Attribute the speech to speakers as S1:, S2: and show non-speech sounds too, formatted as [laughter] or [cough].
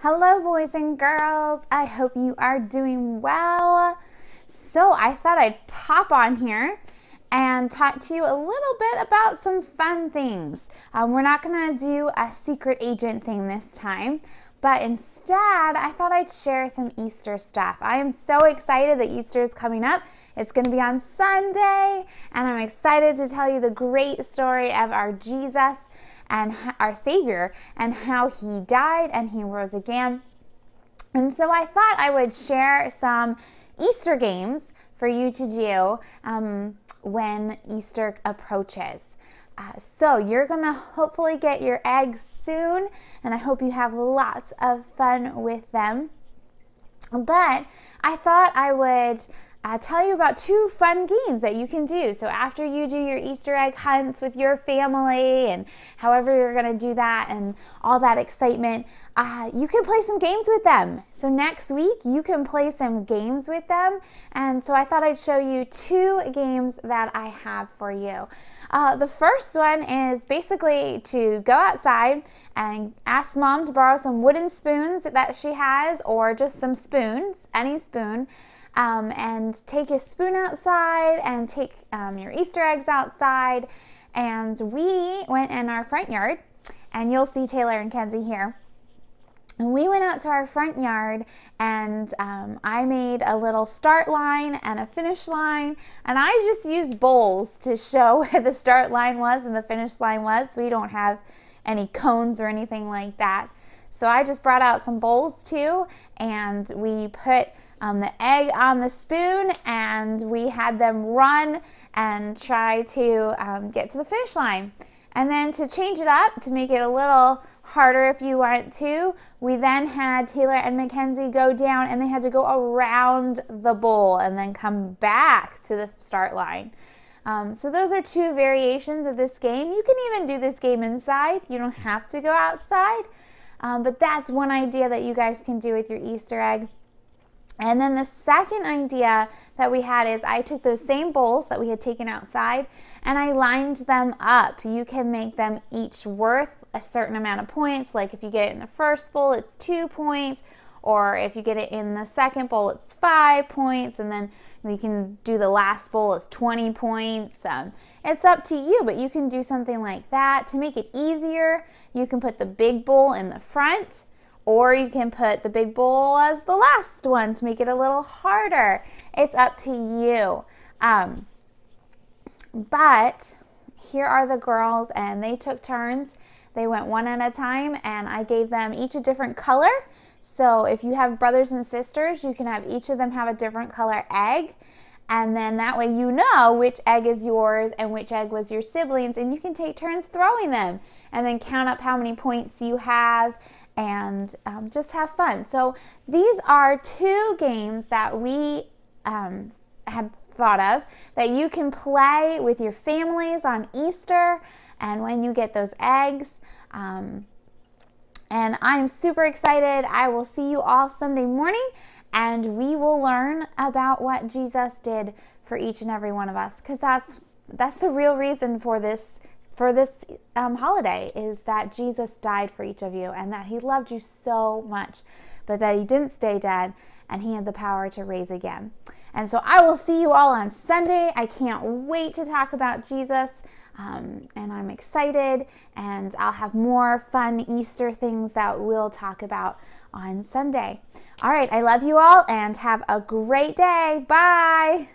S1: Hello, boys and girls. I hope you are doing well. So, I thought I'd pop on here and talk to you a little bit about some fun things. Um, we're not going to do a secret agent thing this time, but instead, I thought I'd share some Easter stuff. I am so excited that Easter is coming up. It's going to be on Sunday, and I'm excited to tell you the great story of our Jesus and our Savior and how He died and He rose again. And so I thought I would share some Easter games for you to do um, when Easter approaches. Uh, so you're gonna hopefully get your eggs soon, and I hope you have lots of fun with them. But I thought I would uh, tell you about two fun games that you can do. So, after you do your Easter egg hunts with your family and however you're going to do that and all that excitement, uh, you can play some games with them. So, next week you can play some games with them. And so, I thought I'd show you two games that I have for you. Uh, the first one is basically to go outside and ask mom to borrow some wooden spoons that she has or just some spoons, any spoon um, and take your spoon outside and take um, your Easter eggs outside. And we went in our front yard, and you'll see Taylor and Kenzie here. And we went out to our front yard and um, I made a little start line and a finish line. And I just used bowls to show [laughs] where the start line was and the finish line was. We don't have any cones or anything like that. So I just brought out some bowls too and we put um, the egg on the spoon and we had them run and try to um, get to the finish line. And then to change it up, to make it a little harder if you want to, we then had Taylor and Mackenzie go down and they had to go around the bowl and then come back to the start line. Um, so those are two variations of this game. You can even do this game inside. You don't have to go outside. Um, but that's one idea that you guys can do with your Easter egg. And then the second idea that we had is I took those same bowls that we had taken outside and I lined them up. You can make them each worth a certain amount of points. Like if you get it in the first bowl, it's two points, or if you get it in the second bowl, it's five points, and then you can do the last bowl, it's 20 points. Um, it's up to you, but you can do something like that. To make it easier, you can put the big bowl in the front or you can put the big bowl as the last one to make it a little harder. It's up to you. Um, but here are the girls, and they took turns. They went one at a time, and I gave them each a different color. So if you have brothers and sisters, you can have each of them have a different color egg. And then that way you know which egg is yours and which egg was your siblings, and you can take turns throwing them and then count up how many points you have and um, just have fun. So these are two games that we um, had thought of that you can play with your families on Easter and when you get those eggs. Um, and I'm super excited. I will see you all Sunday morning and we will learn about what Jesus did for each and every one of us because that's that's the real reason for this for this um, holiday is that Jesus died for each of you and that he loved you so much, but that he didn't stay dead and he had the power to raise again. And so I will see you all on Sunday. I can't wait to talk about Jesus. Um, and I'm excited, and I'll have more fun Easter things that we'll talk about on Sunday. All right, I love you all and have a great day. Bye.